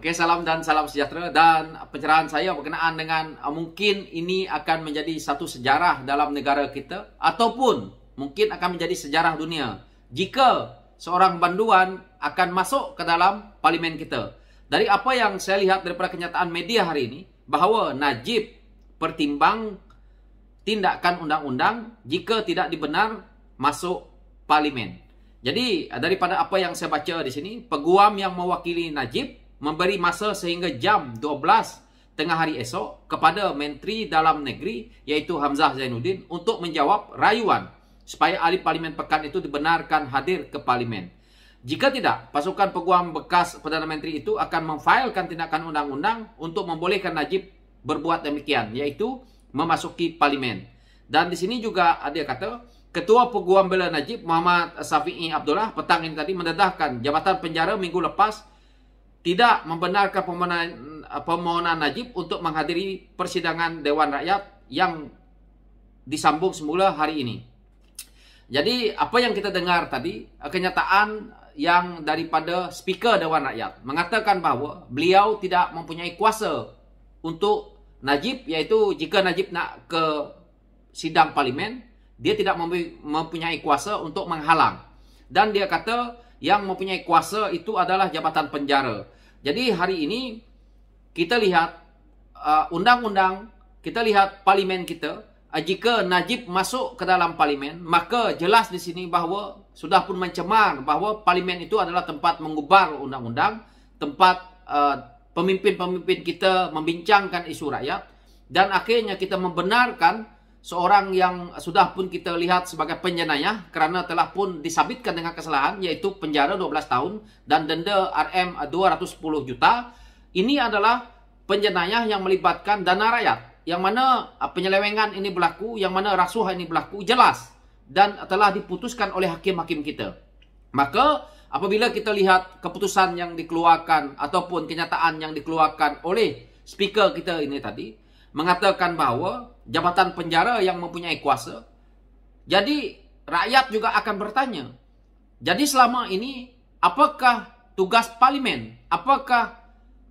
Oke, salam dan salam sejahtera dan pencerahan saya berkenaan dengan ah, mungkin ini akan menjadi satu sejarah dalam negara kita ataupun mungkin akan menjadi sejarah dunia jika seorang banduan akan masuk ke dalam parlimen kita. Dari apa yang saya lihat daripada kenyataan media hari ini bahawa Najib pertimbang tindakan undang-undang jika tidak dibenar masuk parlimen. Jadi ah, daripada apa yang saya baca di sini, peguam yang mewakili Najib memberi masa sehingga jam 12 tengah hari esok kepada Menteri Dalam Negeri iaitu Hamzah Zainuddin untuk menjawab rayuan supaya ahli parlimen pekan itu dibenarkan hadir ke parlimen. Jika tidak, pasukan peguam bekas Perdana Menteri itu akan memfailkan tindakan undang-undang untuk membolehkan Najib berbuat demikian iaitu memasuki parlimen. Dan di sini juga ada kata Ketua Peguam Bela Najib Muhammad Safi'i Abdullah petang ini tadi mendedahkan jabatan penjara minggu lepas tidak membenarkan permohonan, permohonan Najib untuk menghadiri persidangan Dewan Rakyat yang disambung semula hari ini. Jadi apa yang kita dengar tadi, kenyataan yang daripada speaker Dewan Rakyat mengatakan bahawa beliau tidak mempunyai kuasa untuk Najib iaitu jika Najib nak ke sidang parlimen, dia tidak mempunyai kuasa untuk menghalang. Dan dia kata yang mempunyai kuasa itu adalah jabatan penjara. Jadi hari ini kita lihat uh, undang-undang, kita lihat parlimen kita. Uh, jika Najib masuk ke dalam parlimen, maka jelas di sini bahawa sudah pun mencemar bahawa parlimen itu adalah tempat mengubar undang-undang, tempat uh, pemimpin-pemimpin kita membincangkan isu rakyat dan akhirnya kita membenarkan seorang yang sudah pun kita lihat sebagai penjenayah kerana telah pun disabitkan dengan kesalahan iaitu penjara 12 tahun dan denda RM210 juta. Ini adalah penjenayah yang melibatkan dana rakyat yang mana ah, penyelewengan ini berlaku, yang mana rasuah ini berlaku jelas dan telah diputuskan oleh hakim-hakim kita. Maka apabila kita lihat keputusan yang dikeluarkan ataupun kenyataan yang dikeluarkan oleh speaker kita ini tadi, mengatakan bahawa jabatan penjara yang mempunyai kuasa. Jadi rakyat juga akan bertanya. Jadi selama ini apakah tugas parlimen? Apakah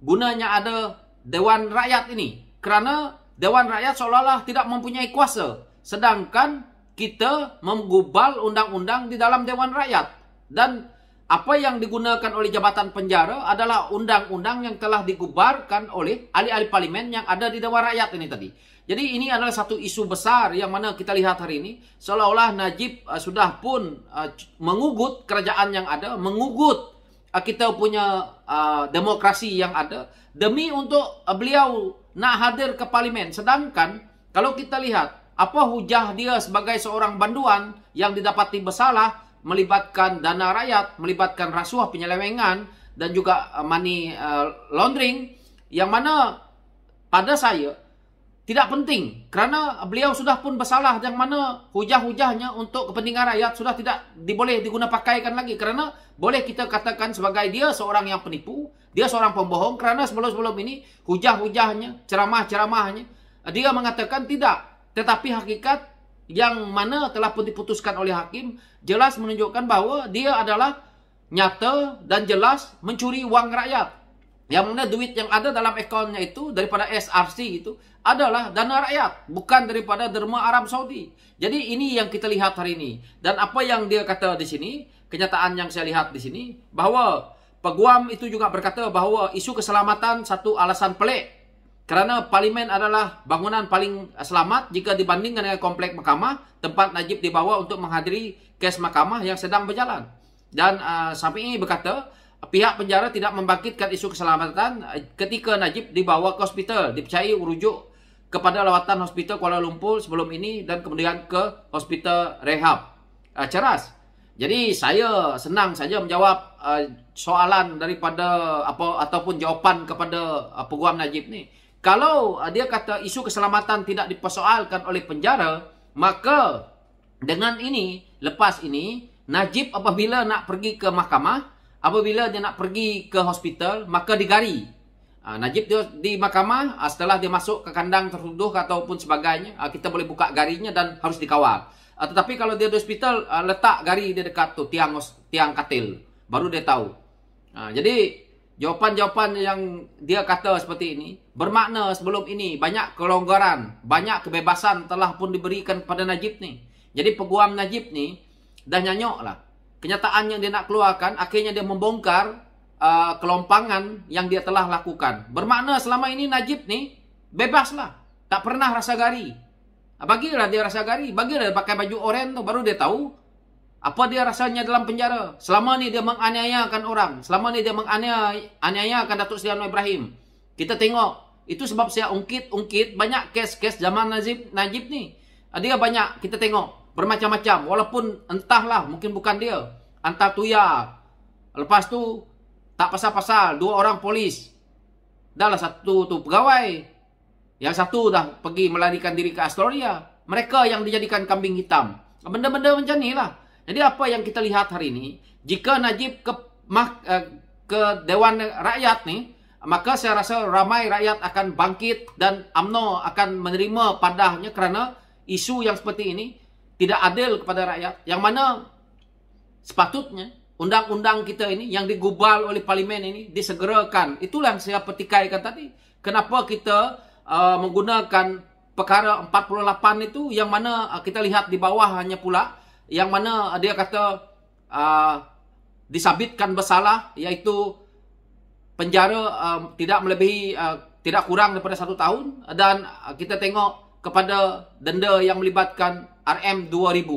gunanya ada Dewan Rakyat ini? Kerana Dewan Rakyat seolah-olah tidak mempunyai kuasa. Sedangkan kita menggubal undang-undang di dalam Dewan Rakyat. Dan apa yang digunakan oleh jabatan penjara adalah undang-undang yang telah digubarkan oleh ahli-ahli parlimen yang ada di Dewan Rakyat ini tadi. Jadi ini adalah satu isu besar yang mana kita lihat hari ini. Seolah-olah Najib uh, sudah pun uh, mengugut kerajaan yang ada, mengugut uh, kita punya uh, demokrasi yang ada. Demi untuk uh, beliau nak hadir ke parlimen. Sedangkan kalau kita lihat apa hujah dia sebagai seorang banduan yang didapati bersalah melibatkan dana rakyat, melibatkan rasuah penyelewengan dan juga uh, money uh, laundering yang mana pada saya tidak penting kerana beliau sudah pun bersalah yang mana hujah-hujahnya untuk kepentingan rakyat sudah tidak diboleh digunapakaikan lagi kerana boleh kita katakan sebagai dia seorang yang penipu, dia seorang pembohong kerana sebelum-sebelum ini hujah-hujahnya, ceramah-ceramahnya dia mengatakan tidak tetapi hakikat yang mana telah pun diputuskan oleh hakim jelas menunjukkan bahawa dia adalah nyata dan jelas mencuri wang rakyat. Yang mana duit yang ada dalam akaunnya itu daripada SRC itu adalah dana rakyat. Bukan daripada derma Arab Saudi. Jadi ini yang kita lihat hari ini. Dan apa yang dia kata di sini, kenyataan yang saya lihat di sini, bahawa peguam itu juga berkata bahawa isu keselamatan satu alasan pelik kerana parlimen adalah bangunan paling selamat jika dibandingkan dengan kompleks mahkamah tempat Najib dibawa untuk menghadiri kes mahkamah yang sedang berjalan. Dan uh, samping ini berkata, pihak penjara tidak membangkitkan isu keselamatan uh, ketika Najib dibawa ke hospital. Dipercayai rujuk kepada lawatan hospital Kuala Lumpur sebelum ini dan kemudian ke hospital rehab. Uh, ceras. Jadi saya senang saja menjawab uh, soalan daripada apa ataupun jawapan kepada uh, Peguam Najib ni. Kalau ah, dia kata isu keselamatan tidak dipersoalkan oleh penjara, maka dengan ini, lepas ini, Najib apabila nak pergi ke mahkamah, apabila dia nak pergi ke hospital, maka digari. Ah, Najib dia di mahkamah, ah, setelah dia masuk ke kandang tertuduh ataupun sebagainya, kita boleh buka garinya dan harus dikawal. Tetapi kalau dia di hospital, letak gari dia dekat tu, tiang, tiang katil. Baru dia tahu. Jadi, jadi, jawapan-jawapan yang dia kata seperti ini bermakna sebelum ini banyak kelonggaran, banyak kebebasan telah pun diberikan kepada Najib ni. Jadi peguam Najib ni dah nyanyok lah. Kenyataan yang dia nak keluarkan akhirnya dia membongkar uh, kelompangan yang dia telah lakukan. Bermakna selama ini Najib ni bebas lah. Tak pernah rasa gari. Bagilah dia rasa gari. Bagilah dia pakai baju oren tu baru dia tahu apa dia rasanya dalam penjara? Selama ni dia menganiayakan orang. Selama ni dia menganiayakan Datuk Seri Anwar Ibrahim. Kita tengok. Itu sebab saya ungkit-ungkit banyak kes-kes zaman Najib, Najib ni. Ah, dia banyak. Kita tengok. Bermacam-macam. Walaupun entahlah. Mungkin bukan dia. Antar tuya. Lepas tu. Tak pasal-pasal. Dua orang polis. Dah lah satu tu pegawai. Yang satu dah pergi melarikan diri ke Astoria. Mereka yang dijadikan kambing hitam. Benda-benda macam ni lah. Jadi apa yang kita lihat hari ini, jika Najib ke Mah eh, ke Dewan Rakyat ni, maka saya rasa ramai rakyat akan bangkit dan AMNO akan menerima padahnya kerana isu yang seperti ini tidak adil kepada rakyat. Yang mana sepatutnya undang-undang kita ini yang digubal oleh parlimen ini disegerakan. Itulah yang saya petikaikan tadi. Kenapa kita uh, menggunakan perkara 48 itu yang mana uh, kita lihat di bawah hanya pula uh, yang mana dia kata uh, disabitkan bersalah iaitu penjara uh, tidak melebihi uh, tidak kurang daripada satu tahun dan uh, kita tengok kepada denda yang melibatkan RM2000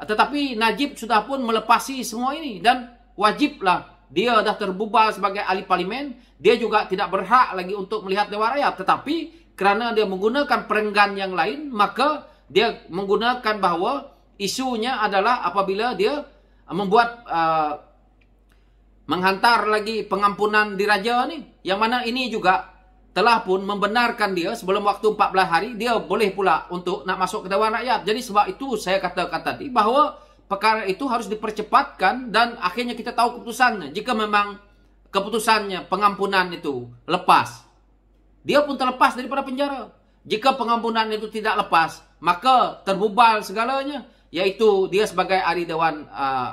tetapi Najib sudah pun melepasi semua ini dan wajiblah dia dah terbubar sebagai ahli parlimen dia juga tidak berhak lagi untuk melihat Dewan Rakyat tetapi kerana dia menggunakan perenggan yang lain maka dia menggunakan bahawa isunya adalah apabila dia uh, membuat uh, menghantar lagi pengampunan di Raja ni yang mana ini juga telah pun membenarkan dia sebelum waktu 14 hari dia boleh pula untuk nak masuk ke dewan rakyat jadi sebab itu saya kata kata tadi bahawa perkara itu harus dipercepatkan dan akhirnya kita tahu keputusannya jika memang keputusannya pengampunan itu lepas dia pun terlepas daripada penjara jika pengampunan itu tidak lepas maka terbubal segalanya iaitu dia sebagai ahli dewan uh,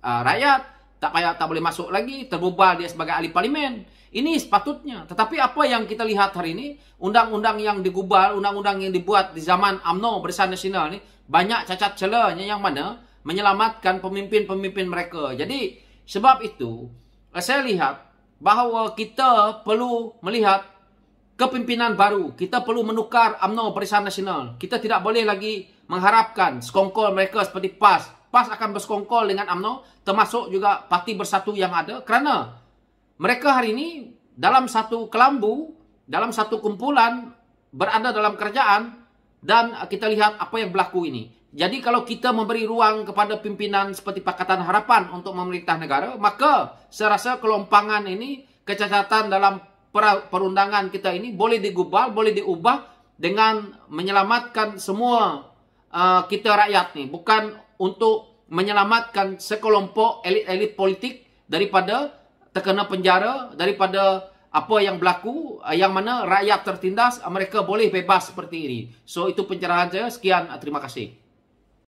uh, rakyat tak payah tak boleh masuk lagi terbubar dia sebagai ahli parlimen ini sepatutnya tetapi apa yang kita lihat hari ini undang-undang yang digubal undang-undang yang dibuat di zaman AMNO Barisan Nasional ni banyak cacat celanya yang mana menyelamatkan pemimpin-pemimpin mereka jadi sebab itu saya lihat bahawa kita perlu melihat kepimpinan baru kita perlu menukar AMNO Barisan Nasional kita tidak boleh lagi mengharapkan sekongkol mereka seperti PAS. PAS akan bersekongkol dengan AMNO, termasuk juga parti bersatu yang ada kerana mereka hari ini dalam satu kelambu, dalam satu kumpulan berada dalam kerajaan dan kita lihat apa yang berlaku ini. Jadi kalau kita memberi ruang kepada pimpinan seperti Pakatan Harapan untuk memerintah negara, maka saya rasa kelompangan ini, kecacatan dalam perundangan kita ini boleh digubal, boleh diubah dengan menyelamatkan semua uh, kita rakyat ni bukan untuk menyelamatkan sekelompok elit-elit politik daripada terkena penjara, daripada apa yang berlaku, uh, yang mana rakyat tertindas, eh, mereka boleh bebas seperti ini. So itu pencerahan saya. Sekian, terima kasih.